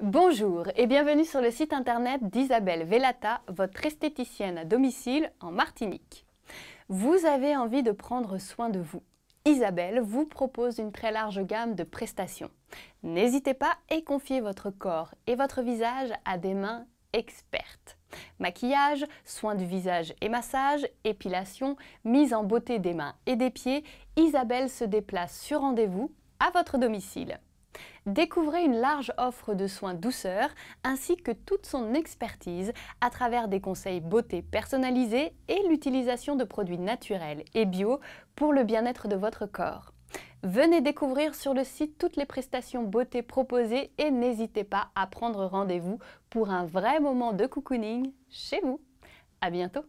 Bonjour et bienvenue sur le site internet d'Isabelle Velata, votre esthéticienne à domicile en Martinique. Vous avez envie de prendre soin de vous. Isabelle vous propose une très large gamme de prestations. N'hésitez pas et confiez votre corps et votre visage à des mains expertes. Maquillage, soins du visage et massage, épilation, mise en beauté des mains et des pieds, Isabelle se déplace sur rendez-vous à votre domicile. Découvrez une large offre de soins douceur ainsi que toute son expertise à travers des conseils beauté personnalisés et l'utilisation de produits naturels et bio pour le bien-être de votre corps. Venez découvrir sur le site toutes les prestations beauté proposées et n'hésitez pas à prendre rendez-vous pour un vrai moment de cocooning chez vous. À bientôt!